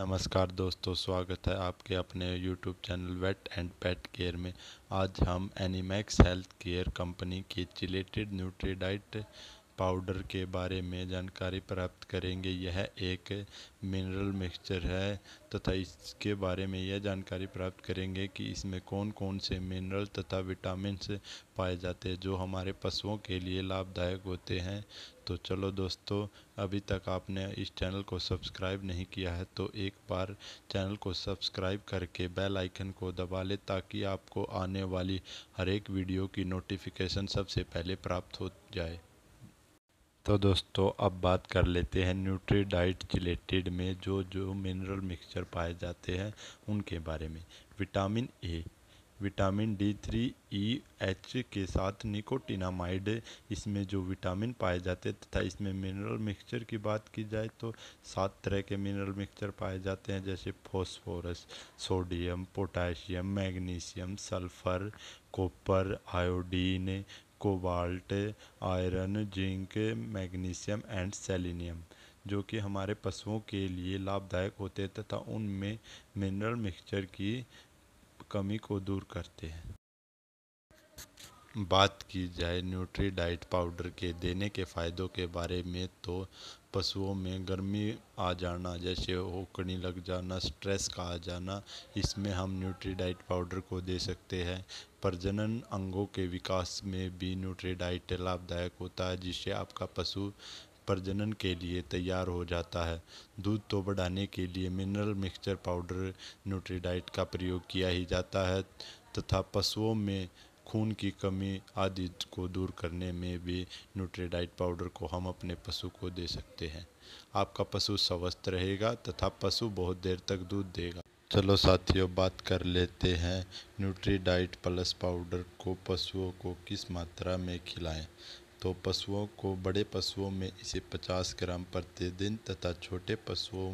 नमस्कार दोस्तों स्वागत है आपके अपने YouTube channel Vet and Pet Care में आज हम एनिमैक्स हेल्थ केयर कंपनी के चिलेटेड न्यूट्रीडाइट पाउडर के बारे में जानकारी प्राप्त करेंगे यह एक मिनरल मिक्सचर है तथा इसके बारे में यह जानकारी प्राप्त करेंगे कि इसमें कौन कौन से मिनरल तथा विटामिन पाए जाते हैं जो हमारे पशुओं के लिए लाभदायक होते हैं तो चलो दोस्तों अभी तक आपने इस चैनल को सब्सक्राइब नहीं किया है तो एक बार चैनल को सब्सक्राइब करके बेल आइकन को दबा लें ताकि आपको आने वाली हर एक वीडियो की नोटिफिकेशन सबसे पहले प्राप्त हो जाए तो दोस्तों अब बात कर लेते हैं न्यूट्री डाइट रिलेटेड में जो जो मिनरल मिक्सचर पाए जाते हैं उनके बारे में vitamin A vitamin D three E H के साथ निकोटिनामाइड इसमें जो विटामिन पाए जाते तथा इसमें मिनरल मिक्सचर की बात की जाए तो सात तरह के मिनरल मिक्सचर पाए जाते हैं जैसे phosphorus sodium potassium magnesium sulphur copper iodine cobalt iron zinc magnesium and selenium जो कि हमारे पशुओं के लिए लाभदायक होते हैं तथा उनमें मिनरल मिक्सचर की कमी को दूर करते हैं बात की जाए न्यूट्री डाइट पाउडर के देने के फ़ायदों के बारे में तो पशुओं में गर्मी आ जाना जैसे ओकड़ी लग जाना स्ट्रेस का आ जाना इसमें हम न्यूट्रीडाइट पाउडर को दे सकते हैं प्रजनन अंगों के विकास में भी न्यूट्रीडाइट लाभदायक होता है जिससे आपका पशु प्रजनन के लिए तैयार हो जाता है दूध तो बढ़ाने के लिए मिनरल मिक्सचर पाउडर न्यूट्रीडाइट का प्रयोग किया ही जाता है तथा पशुओं में खून की कमी आदि को दूर करने में भी न्यूट्रीडाइट पाउडर को हम अपने पशु को दे सकते हैं आपका पशु स्वस्थ रहेगा तथा पशु बहुत देर तक दूध देगा चलो साथियों बात कर लेते हैं न्यूट्रीडाइट प्लस पाउडर को पशुओं को किस मात्रा में खिलाएं तो पशुओं को बड़े पशुओं में इसे 50 ग्राम प्रतिदिन तथा छोटे पशुओं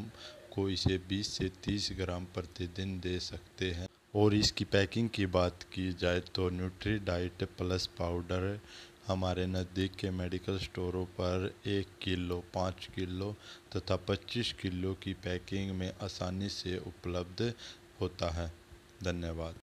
को इसे 20 से 30 ग्राम प्रतिदिन दे सकते हैं और इसकी पैकिंग की बात की जाए तो न्यूट्री डाइट प्लस पाउडर हमारे नज़दीक के मेडिकल स्टोरों पर एक किलो पाँच किलो तथा पच्चीस किलो की पैकिंग में आसानी से उपलब्ध होता है धन्यवाद